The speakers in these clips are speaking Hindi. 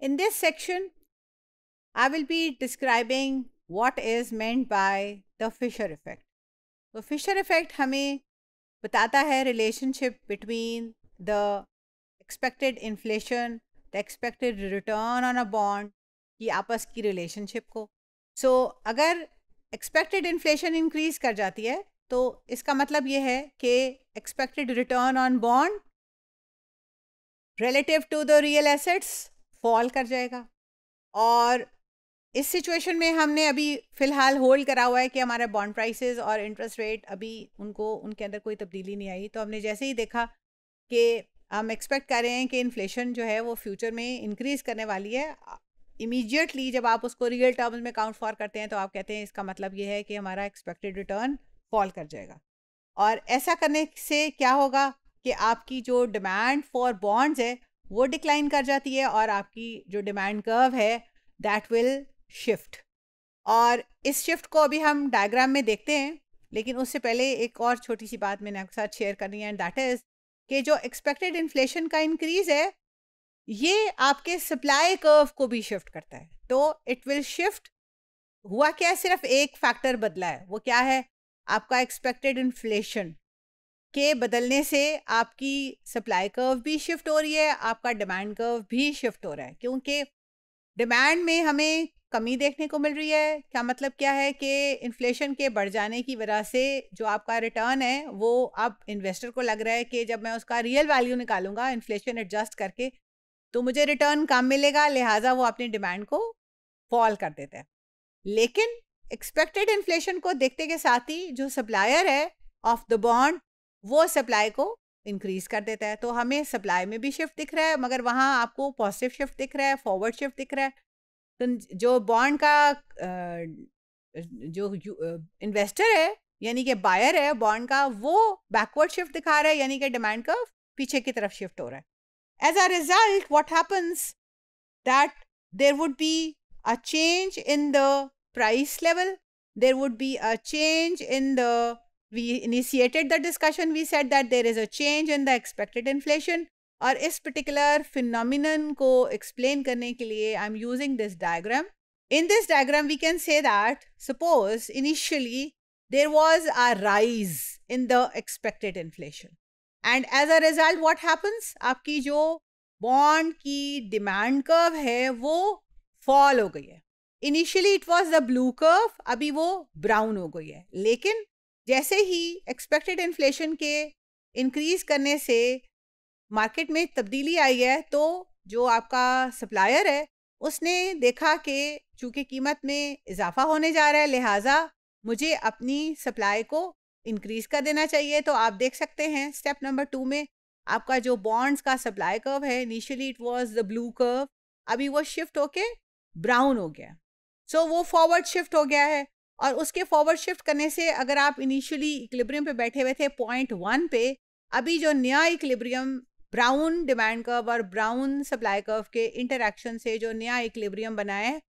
In this section, I will be describing what is meant by the Fisher effect. The Fisher effect hame batata hai relationship between the expected inflation, the expected return on a bond ki aapas ki relationship ko So agar expected inflation increase कर जाती है तो इसका मतलब ये है कि expected return on bond relative to the real assets fall कर जाएगा और इस सिचुएशन में हमने अभी फ़िलहाल होल्ड करा हुआ है कि हमारे बॉन्ड प्राइसेस और इंटरेस्ट रेट अभी उनको उनके अंदर कोई तब्दीली नहीं आई तो हमने जैसे ही देखा कि हम एक्सपेक्ट कर रहे हैं कि इन्फ्लेशन जो है वो फ्यूचर में इंक्रीज़ करने वाली है इमीडिएटली जब आप उसको रियल टर्म्स में काउंट फॉर करते हैं तो आप कहते हैं इसका मतलब ये है कि हमारा एक्सपेक्टेड रिटर्न फॉल कर जाएगा और ऐसा करने से क्या होगा कि आपकी जो डिमांड फॉर बॉन्ड्स है वो डिक्लाइन कर जाती है और आपकी जो डिमांड कर्व है दैट विल शिफ्ट और इस शिफ्ट को अभी हम डायग्राम में देखते हैं लेकिन उससे पहले एक और छोटी सी बात मैंने आपके साथ शेयर करनी है एंड दैट इज़ कि जो एक्सपेक्टेड इन्फ्लेशन का इंक्रीज़ है ये आपके सप्लाई कर्व को भी शिफ्ट करता है तो इट विल शिफ्ट हुआ क्या है सिर्फ एक फैक्टर बदला है वो क्या है आपका एक्सपेक्टेड इन्फ्लेशन के बदलने से आपकी सप्लाई कर्व भी शिफ्ट हो रही है आपका डिमांड कर्व भी शिफ्ट हो रहा है क्योंकि डिमांड में हमें कमी देखने को मिल रही है क्या मतलब क्या है कि इन्फ्लेशन के बढ़ जाने की वजह से जो आपका रिटर्न है वो अब इन्वेस्टर को लग रहा है कि जब मैं उसका रियल वैल्यू निकालूंगा इन्फ्लेशन एडजस्ट करके तो मुझे रिटर्न कम मिलेगा लिहाजा वो अपनी डिमांड को फॉल कर देते हैं लेकिन एक्सपेक्टेड इन्फ्लेशन को देखते के साथ ही जो सप्लायर है ऑफ द बॉन्ड वो सप्लाई को इंक्रीज कर देता है तो हमें सप्लाई में भी शिफ्ट दिख रहा है मगर वहाँ आपको पॉजिटिव शिफ्ट दिख रहा है फॉरवर्ड शिफ्ट दिख रहा है तो जो बॉन्ड का जो इन्वेस्टर है यानी कि बायर है बॉन्ड का वो बैकवर्ड शिफ्ट दिखा रहा है यानी कि डिमांड का पीछे की तरफ शिफ्ट हो रहा है as a result what happens that there would be a change in the price level there would be a change in the we initiated the discussion, we said that there is a change in the expected inflation. Or इस particular phenomenon को explain करने के लिए I'm using this diagram. In this diagram, we can say that suppose initially there was a rise in the expected inflation. And as a result, what happens? आपकी जो bond की demand curve है वो fall हो गई है. Initially it was the blue curve, अभी वो brown हो गई है. लेकिन जैसे ही एक्सपेक्टेड इन्फ्लेशन के इंक्रीज करने से मार्केट में तब्दीली आई है तो जो आपका सप्लायर है उसने देखा कि चूँकि कीमत में इजाफा होने जा रहा है लिहाजा मुझे अपनी सप्लाई को इंक्रीज कर देना चाहिए तो आप देख सकते हैं स्टेप नंबर टू में आपका जो बॉन्ड्स का सप्लाई कर्व है initially it was the blue curve अभी वो शिफ्ट होके ब्राउन हो गया सो so, वो फॉरवर्ड शिफ्ट हो गया है और उसके फॉरवर्ड शिफ्ट करने से अगर आप इनिशियली इक्लिब्रियम पे बैठे हुए थे पॉइंट वन पे अभी जो नया इक्लिब्रियम ब्राउन डिमांड कर्व और ब्राउन सप्लाई कर्व के इंटरेक्शन से जो नया इक्लिब्रियम बना है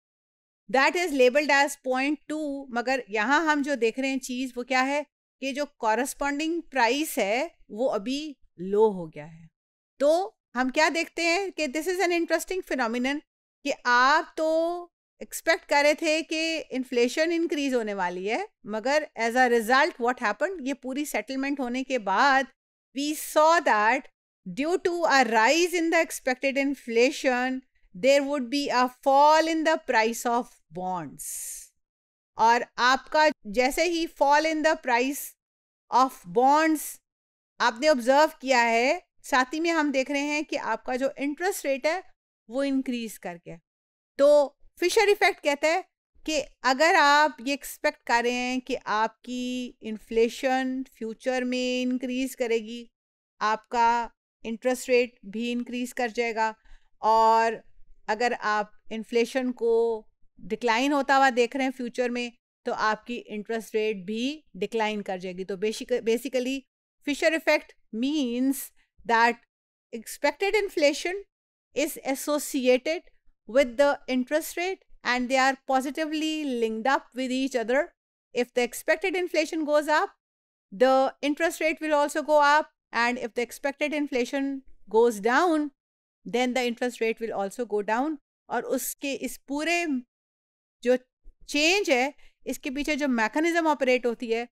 that is labelled as point two मगर यहाँ हम जो देख रहे हैं चीज़ वो क्या है कि जो कॉरस्पॉन्डिंग प्राइस है वो अभी लो हो गया है तो हम क्या देखते हैं कि this is an interesting phenomenon कि आप तो एक्सपेक्ट कर रहे थे कि इन्फ्लेशन इंक्रीज होने वाली है मगर as a result what happen ये पूरी सेटलमेंट होने के बाद we saw that due to a rise in the expected inflation there would be a fall in the price of bonds और आपका जैसे ही fall in the price of bonds आपने ऑब्जर्व किया है साथ ही में हम देख रहे हैं कि आपका जो इंटरेस्ट रेट है वो इंक्रीज करके तो फिशर इफेक्ट कहता है कि अगर आप ये एक्सपेक्ट कर रहे हैं कि आपकी इन्फ्लेशन फ्यूचर में इंक्रीज करेगी आपका इंटरेस्ट रेट भी इंक्रीज कर जाएगा और अगर आप इन्फ्लेशन को डिक्लाइन होता हुआ देख रहे हैं फ्यूचर में तो आपकी इंटरेस्ट रेट भी डिक्लाइन कर जाएगी तो basic basically Fisher effect means that expected inflation is associated with the interest rate and they are positively linked up with each other. If the expected inflation goes up, the interest rate will also go up. And if the expected inflation goes down, then the interest rate will also go down. और उसके इस पूरे जो चेंज है इसके पीछे जो मैकेनिज्म ऑपरेट होती है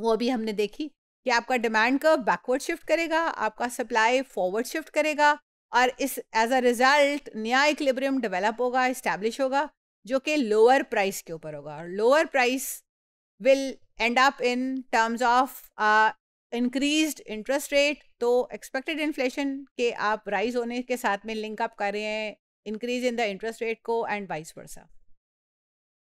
वो अभी हमने देखी कि आपका डिमांड कर्व बैकवर्ड शिफ्ट करेगा आपका सप्लाई फॉरवर्ड शिफ्ट करेगा और इस एज अ रिजल्ट नया इक्लिब्रियम डेवलप होगा इस्टेब्लिश होगा जो कि लोअर प्राइस के ऊपर होगा और lower price will end up in terms of increase interest rate तो एक्सपेक्टेड इन्फ्लेशन के आप राइज होने के साथ में लिंक अप कर रहे हैं increase in the interest rate को एंड वाइस वर्सा